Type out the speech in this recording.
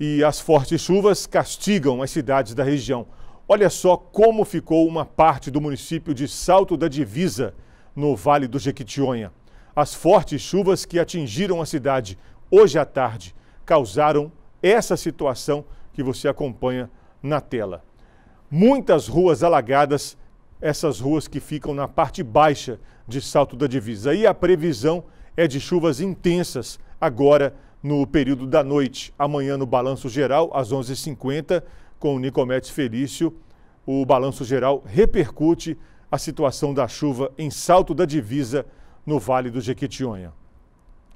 e as fortes chuvas castigam as cidades da região. Olha só como ficou uma parte do município de Salto da Divisa, no Vale do Jequitinhonha. As fortes chuvas que atingiram a cidade hoje à tarde causaram essa situação que você acompanha na tela. Muitas ruas alagadas, essas ruas que ficam na parte baixa de Salto da Divisa. E a previsão é de chuvas intensas agora no período da noite. Amanhã, no Balanço Geral, às 11h50, com o Nicomedes Felício, o Balanço Geral repercute a situação da chuva em Salto da Divisa, no Vale do Jequitinhonha.